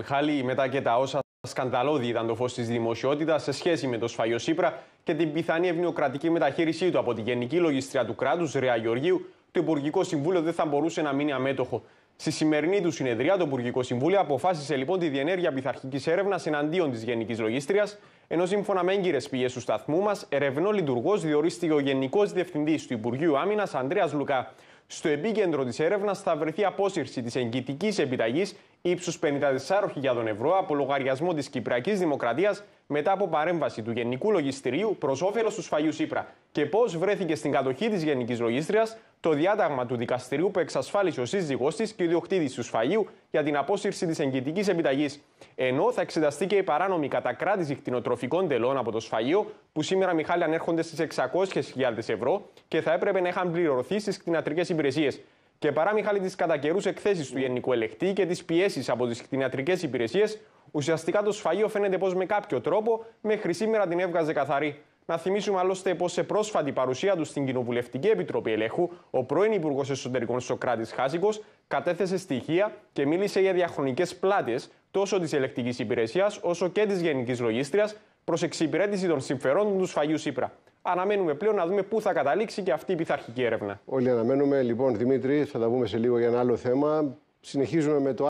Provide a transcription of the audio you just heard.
Μιχάλη, μετά και τα όσα σκανδαλώδη ήταν το φως της δημοσιότητας σε σχέση με το σφαγιο Σύπρα και την πιθανή ευνοιοκρατική μεταχείρισή του από τη Γενική Λογιστρία του κράτους, Ρεα Γεωργίου, το Υπουργικό Συμβούλιο δεν θα μπορούσε να μείνει αμέτωχο. Στη σημερινή του συνεδρία, το Υπουργικό Συμβούλιο αποφάσισε λοιπόν τη διενέργεια πειθαρχικής έρευνας εναντίον της Γενικής Λογίστρια, ενώ σύμφωνα με έγκυρες πηγές του σταθμού μας, ερευνό λειτουργός διορίστηκε ο Γενικός Διευθυντής του Υπουργείου Άμυνας, Ανδρέας Λουκά. Στο επίκεντρο της έρευνας θα βρεθεί απόσυρση της εγκυτικής επιταγής ύψους 54.000 ευρώ από λογαριασμό της Κυπριακής Δημοκρατίας μετά από παρέμβαση του Γενικού Λογιστηρίου προς όφελος του Σφαγίου Σύπρα και πώς βρέθηκε στην κατοχή της Γενικής Λογίστριας το διάταγμα του δικαστηρίου που εξασφάλισε ο σύζυγός της και ο ιδιοκτήτης του σφαγείου για την απόσυρση της εγκυτική επιταγής. Ενώ θα εξεταστεί και η παράνομη κατακράτηση κτηνοτροφικών τελών από το σφαγείο, που σήμερα Μιχάλη ανέρχονται στις 600.000 ευρώ και θα έπρεπε να είχαν πληρωθεί στις κτηνατρικέ υπηρεσίες. Και παρά Μιχάλη τις κατά καιρούς εκθέσεις του Γενικού Ελεκτή και τις πιέσεις από τις κτηνιατρικές υπηρεσίες, ουσιαστικά το σφαγείο φαίνεται πως με κάποιο τρόπο μέχρι σήμερα την έβγαζε καθαρή. Να θυμίσουμε άλλωστε πως σε πρόσφατη παρουσία του στην Κοινοβουλευτική Επιτροπή Ελέγχου, ο πρώην Υπουργός Εσωτερικών Σοκράτης Χάσικο κατέθεσε στοιχεία και μίλησε για διαχρονικές πλάτες τόσο της ελεκτικής υπηρεσίας όσο και της Γενικής Λογίστριας προς εξυπηρέτηση των συμφερόντων του σφαγίου Σύπρα. Αναμένουμε πλέον να δούμε πού θα καταλήξει και αυτή η πειθαρχική έρευνα. Όλοι αναμένουμε. Λοιπόν, Δημήτρη, θα τα πούμε σε λίγο για ένα άλλο θέμα. Συνεχίζουμε με το